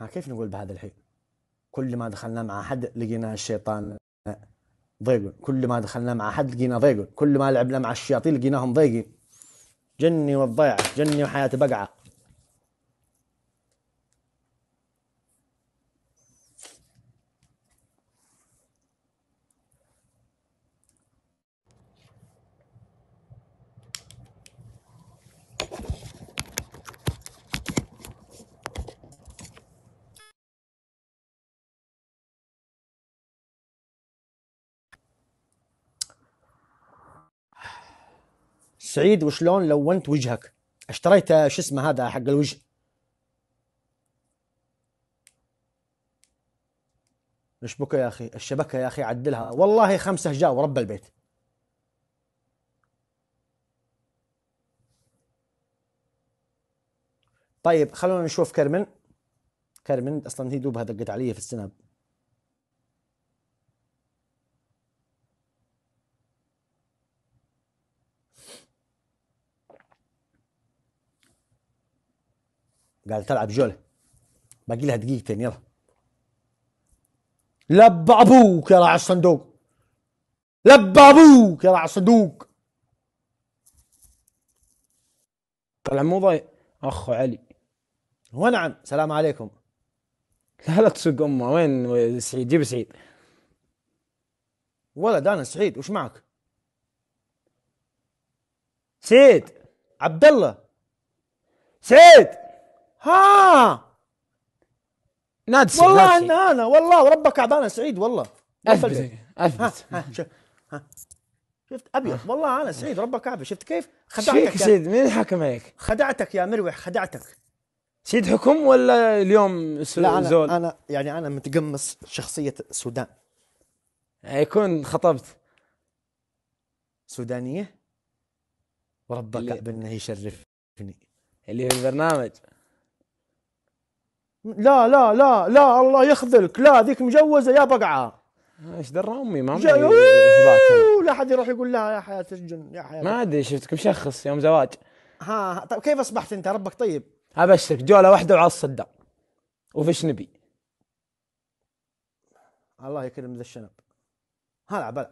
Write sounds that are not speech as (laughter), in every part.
ها كيف نقول بهذا الحين كل ما دخلنا مع حد لقينا الشيطان ضيق كل ما دخلنا مع حد لقينا ضيق كل ما لعبنا مع الشياطين لقيناهم ضيقين جني والضيعة جني وحياة بقعة سعيد وشلون لونت وجهك اشتريت شو اسمه هذا حق الوجه الشبكه يا اخي الشبكه يا اخي عدلها والله خمسه جاء ورب البيت طيب خلونا نشوف كرمن كرمن اصلا هي دوبها دقت علي في السناب قال تلعب جوله باقي لها دقيقتين يلا لب ابوك يا راعي الصندوق لب ابوك يا راعي الصندوق طلع مو ضايع اخو علي ونعم سلام عليكم لا لا تسوق امه وين سعيد جيب سعيد ولد انا سعيد وش معك؟ سعيد عبد الله سعيد ها نادس والله نادسي. انا والله وربك كعبان سعيد والله اثبت اثبت شفت ابيض آه. والله انا سعيد ربك كعبه شفت كيف؟ خدعتك يا سيد مين حكم عليك؟ خدعتك يا مروح خدعتك سيد حكم ولا اليوم سو... لا أنا زول؟ انا يعني انا متقمص شخصيه السودان يكون خطبت سودانيه وربك اللي... انه يشرفني اللي في البرنامج لا لا لا لا الله يخذلك لا ذيك مجوزه يا بقعه ايش درى امي ما لا حد يروح يقول لها يا حياه الجن يا حياه ما ادري شفتك مشخص يوم زواج ها طيب كيف اصبحت انت ربك طيب ابشرك جوله واحده وعلى الصدام وفيش نبي الله يكرم ذا الشنب هلا بلا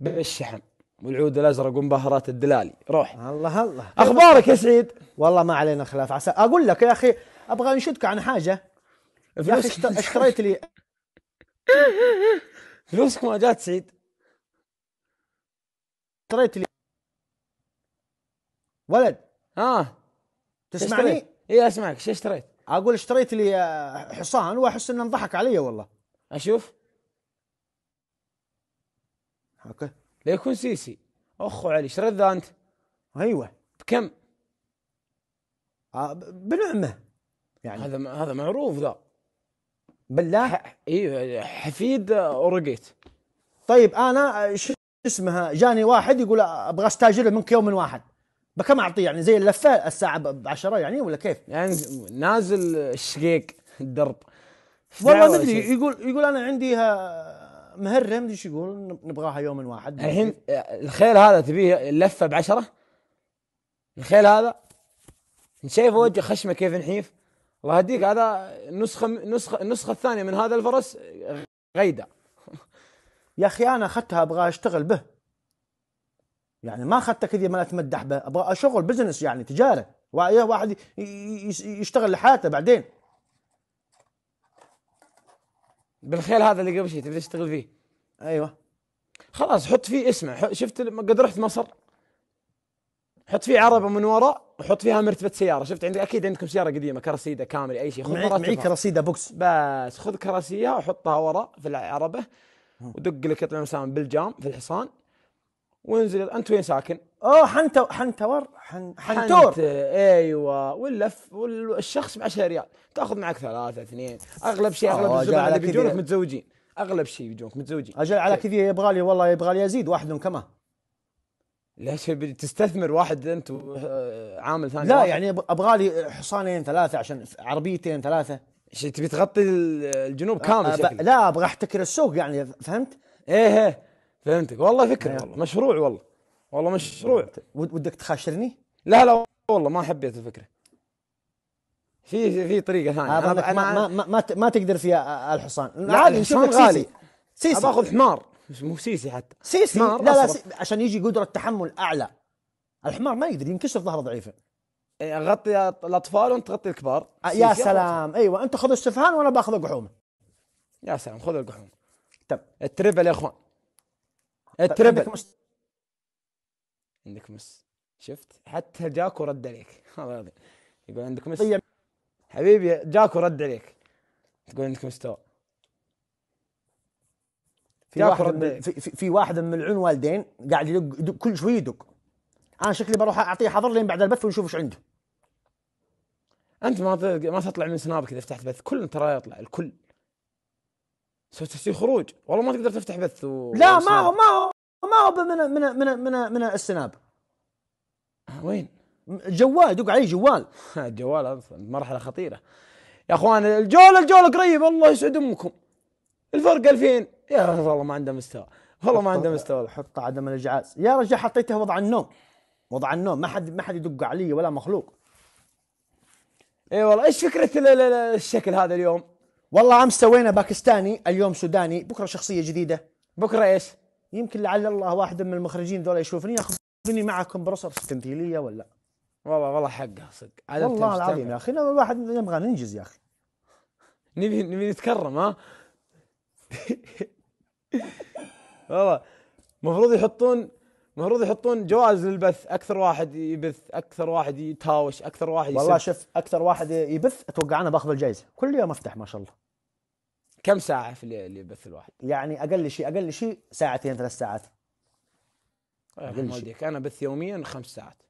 بيع الشحم والعود الازرق ومبهرات الدلالي روح الله الله اخبارك يا سعيد والله ما علينا خلاف عسى اقول لك يا اخي ابغى انشدك عن حاجه يا اخي اشتريت لي (laughs) فلوسك ما جات سعيد اشتريت لي ولد اه تسمعني؟ اي اسمعك ايش اشتريت؟ اقول اشتريت لي آه، حصان واحس انه انضحك علي والله اشوف اوكي ليكون سيسي اخو علي اشتريت ذا انت ايوه بكم؟ آه بنعمه يعني هذا هذا معروف ذا بالله ايوه حفيد اورجيت طيب انا شو اسمها جاني واحد يقول ابغى استاجره منك يوم من واحد بكم اعطيه يعني زي اللفه الساعه ب 10 يعني ولا كيف؟ يعني نازل الشقيق الدرب والله ما ادري يقول يقول انا عندي آه، مهره ادري ايش يقول نبغاها يوم من واحد الحين آه، الخيل هذا تبيه اللفه ب 10 الخيل هذا شايف وجه خشمه كيف نحيف الله يهديك هذا نسخه نسخه النسخه الثانيه من هذا الفرس غيده (laughs) يا اخي انا اخذتها ابغى اشتغل به يعني ما اخذتها كذا ما اتمدح به ابغى اشغل بزنس يعني تجاره واحد يشتغل لحياته بعدين بالخيل هذا اللي قبل شيء تبي تشتغل فيه ايوه خلاص حط فيه اسمه شفت قد رحت مصر حط فيه عربه من ورا وحط فيها مرتبه سياره شفت عندك اكيد عندكم سياره قديمه كراسيده كامري اي شيء خذ معي, معي كراسيده بوكس بس خذ كراسيه وحطها ورا في العربه ودق لك يطلع مسام بالجام في الحصان وانزل انت وين ساكن؟ اوه حنتو حنتور حن حنتور حنت ايوه واللف والشخص ب 10 ريال تاخذ معك ثلاثه اثنين اغلب شيء اغلب الزبائن اللي بيجونك متزوجين اغلب شيء بيجونك متزوجين اجل على كذي يبغى لي والله يبغى لي ازيد واحد كمان ليش تستثمر واحد انت عامل ثاني لا واحد. يعني ابغى لي حصانين ثلاثه عشان عربيتين ثلاثه ايش تبي تغطي الجنوب كامل أب... لا ابغى احتكر السوق يعني فهمت؟ ايه ايه فهمتك والله فكره أيه. والله مشروع والله والله مشروع ودك تخاشرني؟ لا لا والله ما حبيت الفكره في في طريقه ثانيه أنا ما, ما, ما, ما تقدر فيها الحصان عادي الحصان غالي سيسي اخذ حمار مو سيسي حتى سيسي لا لا سي... عشان يجي قدره تحمل اعلى الحمار ما يقدر ينكسر ظهره ضعيفه إيه، غطي الاطفال وانت تغطي الكبار آه، يا سلام أخذ. ايوه انت خذ السفهان وانا باخذ القحومه يا سلام خذ القحومه تم التربل يا اخوان التربل عندك مس عندك مس شفت حتى جاكو رد عليك (laughs) يقول عندك مس طيب. حبيبي جاكو رد عليك تقول عندك مستوى في واحد من في, في واحد من العون والدين قاعد يدق كل شوي يدق انا شكلي بروح اعطيه حضر لين بعد البث ونشوف ايش عنده انت ما ما تطلع من سنابك اذا فتحت بث كل ترى يطلع الكل سويت تسوي خروج والله ما تقدر تفتح بث و... لا ما هو ما هو ما هو من من من من, من السناب آه، وين؟ جوال دق علي جوال الجوال (laughs) مرحله خطيره يا اخوان الجوله الجوله قريب الله يسعد امكم الفرق 2000 يا والله ما عنده مستوى والله ما عنده مستوى حط عدم الاجعاز يا رجال حطيته وضع النوم وضع النوم ما حد ما حد يدق علي ولا مخلوق اي والله ايش فكره الشكل هذا اليوم؟ والله امس سوينا باكستاني اليوم سوداني بكره شخصيه جديده بكره ايش؟ يمكن لعل الله واحد من المخرجين دول يشوفني ياخذني معكم برصر تمثيليه ولا والله والله حقها صدق والله العظيم يا اخي الواحد نبغى ننجز يا اخي نبي نبي نتكرم ها (laughs) والله المفروض يحطون المفروض يحطون جوائز للبث اكثر واحد يبث اكثر واحد يتهاوش اكثر واحد يسب. والله شوف اكثر واحد يبث اتوقع انا باخذ الجائزه كل يوم افتح ما شاء الله كم ساعه في اللي يبث الواحد يعني اقل شيء اقل شيء ساعتين ثلاث ساعات اقل شيء انا بث يوميا خمس ساعات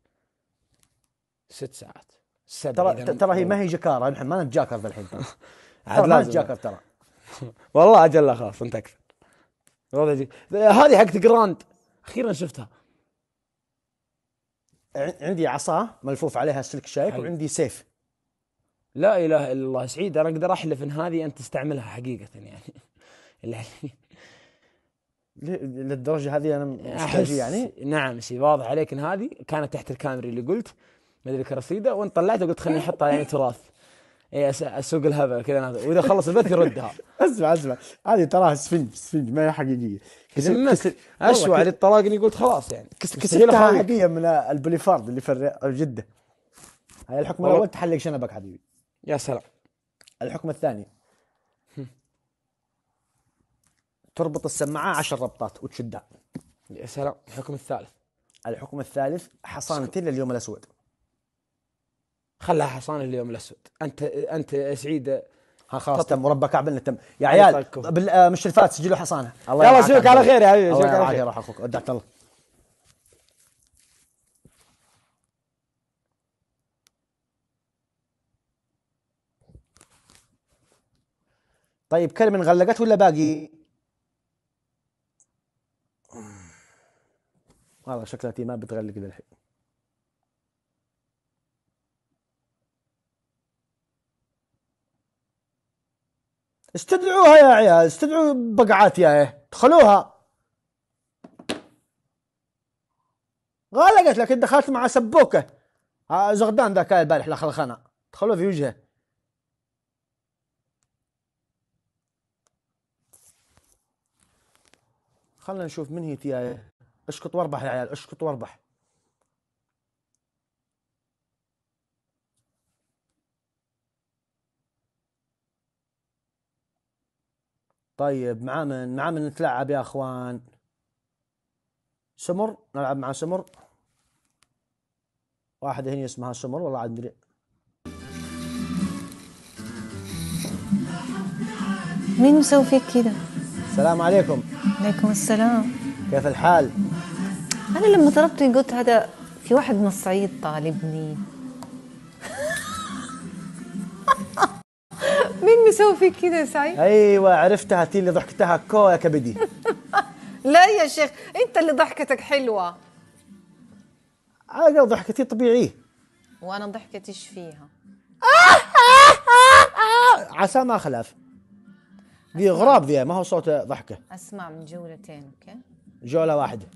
ست ساعات سبع ترى ترى هي ما هي جكاره نحن ما نتجاكر الحين (laughs) ترى ما نتجاكر ترى (laughs) والله اجل خلاص انت اكثر الوضع هذه حقت جراند اخيرا شفتها عندي عصا ملفوف عليها سلك شايك حلو. وعندي سيف لا اله الا الله سعيد انا اقدر احلف ان هذه انت تستعملها حقيقه يعني (laughs) للدرجه هذه انا احس يعني؟ نعم شيء واضح عليك ان هذه كانت تحت الكاميرا اللي قلت مدري كرصيده وانت طلعت وقلت خليني احطها يعني تراث اي اسوق الهبل كذا واذا خلص البث يردها (laughs) اسمع اسمع هذه تراها سفنج سفنج ما هي حقيقيه الناس علي الطلاق اني قلت خلاص يعني كسرتها حقيقيه من البوليفارد اللي في جده هاي الحكم الاول تحلق شنبك حبيبي يا سلام الحكم الثاني تربط السماعه عشر ربطات وتشدها يا سلام الحكم الثالث الحكم الثالث حصانتين لليوم الاسود خلها حصان اليوم الاسود انت انت يا سعيد ها خلاص تم تم وربك اعملنا تم يا عيال مش الفات آه، سجلوا حصانه الله يلا اشوفك على خير يا حبيبي اشوفك على خير راح اخوك ودعت الله طيب كلمة انغلقت ولا باقي؟ والله شكلها ما بتغلق للحين استدعوها يا عيال استدعوا بقعات ايه دخلوها غلقت لكن دخلت مع سبوكه زغدان ذاك البارح لخلخنا دخلوا في وجهه خلنا نشوف من هي تيايه اشكط واربح يا عيال اشكط واربح طيب مع من؟ مع من نتلعب يا اخوان سمر نلعب مع سمر واحدة هنا اسمها سمر والله عاد ادري مين مسوي فيك كذا؟ السلام عليكم عليكم السلام كيف الحال؟ أنا لما طلبت قلت هذا في واحد من الصعيد طالبني تسوي فيك كذا يا سعيد ايوه عرفتها تي اللي ضحكتها كو يا كبدي (laughs) لا يا شيخ انت اللي ضحكتك حلوه انا ضحكتي طبيعيه وانا ضحكتي ايش فيها (laughs) عسى ما خلاف ذي غراب ذي ما هو صوت ضحكه اسمع من جولتين اوكي جوله واحده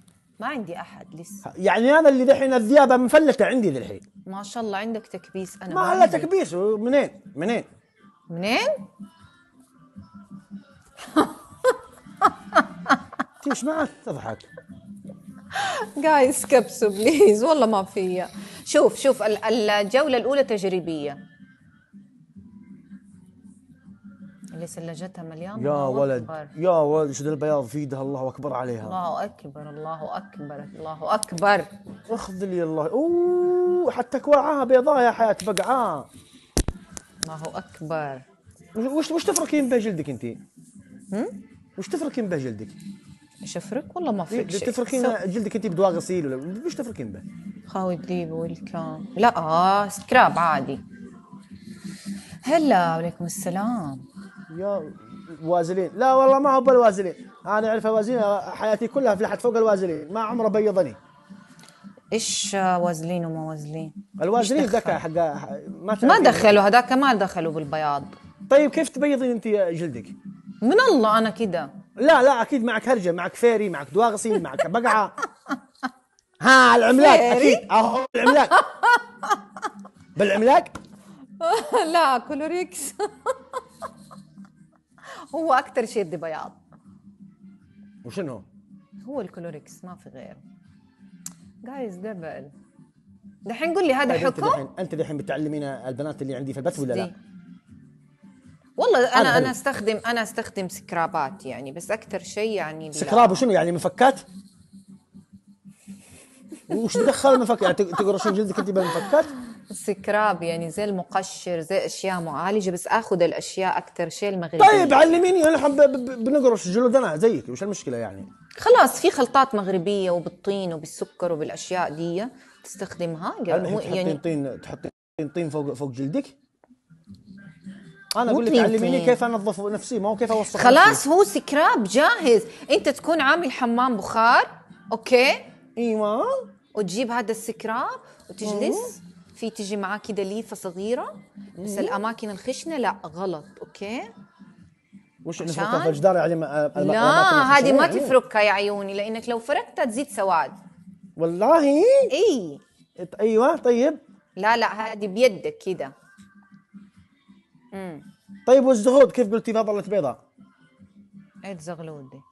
ما عندي احد لسه يعني انا اللي دحين الذيابه مفلته عندي ذلحين ما شاء الله عندك تكبيس انا ما هلا تكبيس منين منين منين؟ (laughs) ليش معك تضحك؟ جايز كبسوا بليز والله ما فيا شوف شوف الجولة الأولى تجريبية اللي سلجتها مليان يا ولد يا ولد شد البياض في ايدها الله اكبر عليها الله اكبر الله اكبر الله اكبر اخذ لي الله اوه حتى كوعها بيضاء يا حياه بقعاء الله اكبر واش واش تفرك ينبه جلدك انت؟ واش تفرك ينبه جلدك؟ اش تفرك والله ما فرق إيه، شيء تفرك جلدك انت بدوا غسيل ولا واش تفرك ينبه؟ خاوي الذيب والكام لا آه سكراب عادي هلا وعليكم السلام يا وازلين لا والله ما هو بالوازلين انا اعرف وازلين حياتي كلها فلحت فوق الوازلين ما عمره بيضني ايش وازلين وما وازلين الوازلين ذكاء حق ما ما دخلوا هذاك ما دخلوا بالبياض طيب كيف تبيضين انت جلدك من الله انا كده لا لا اكيد معك هرجه معك فيري معك دواغسي معك بقعه (laughs) ها العملاق اكيد اهو العملاق بالعملاق (laughs) لا كولوريكس (laughs) هو اكثر شيء بدي بياض وشنو هو الكلوريكس ما في غيره جايز دبل دحين قول لي هذا طيب، حكم انت دحين انت دحين بتعلمين البنات اللي عندي في البث ولا لا؟ والله انا انا, استخدم انا استخدم سكرابات يعني بس اكثر شيء يعني سكراب وشنو يعني مفكات؟ (laughs) وش دخل المفكات؟ يعني تقرشين جلدك انت بالمفكات؟ سكراب يعني زي المقشر زي اشياء معالجه بس اخذ الاشياء اكثر شيء المغربيه طيب علميني يعني انا بنقرش جلودنا زيك وش المشكله يعني خلاص في خلطات مغربيه وبالطين وبالسكر وبالاشياء دي تستخدمها يعني طين تحطين طين فوق فوق جلدك انا اقول لك علميني كيف انظف نفسي ما هو كيف اوصف خلاص نفسي. هو سكراب جاهز انت تكون عامل حمام بخار اوكي ايوه وتجيب هذا السكراب وتجلس في تجي معاكي دليفه صغيره بس الاماكن الخشنه لا غلط اوكي مش انه فركها في الجدار يعني ما لا هذه ما إيه. تفركها يا عيوني لانك لو فركتها تزيد سواد والله اي ايوه طيب لا لا هذه بيدك كده امم طيب والزغود كيف قلتي ما ظلت بيضاء؟ ايه زغلودي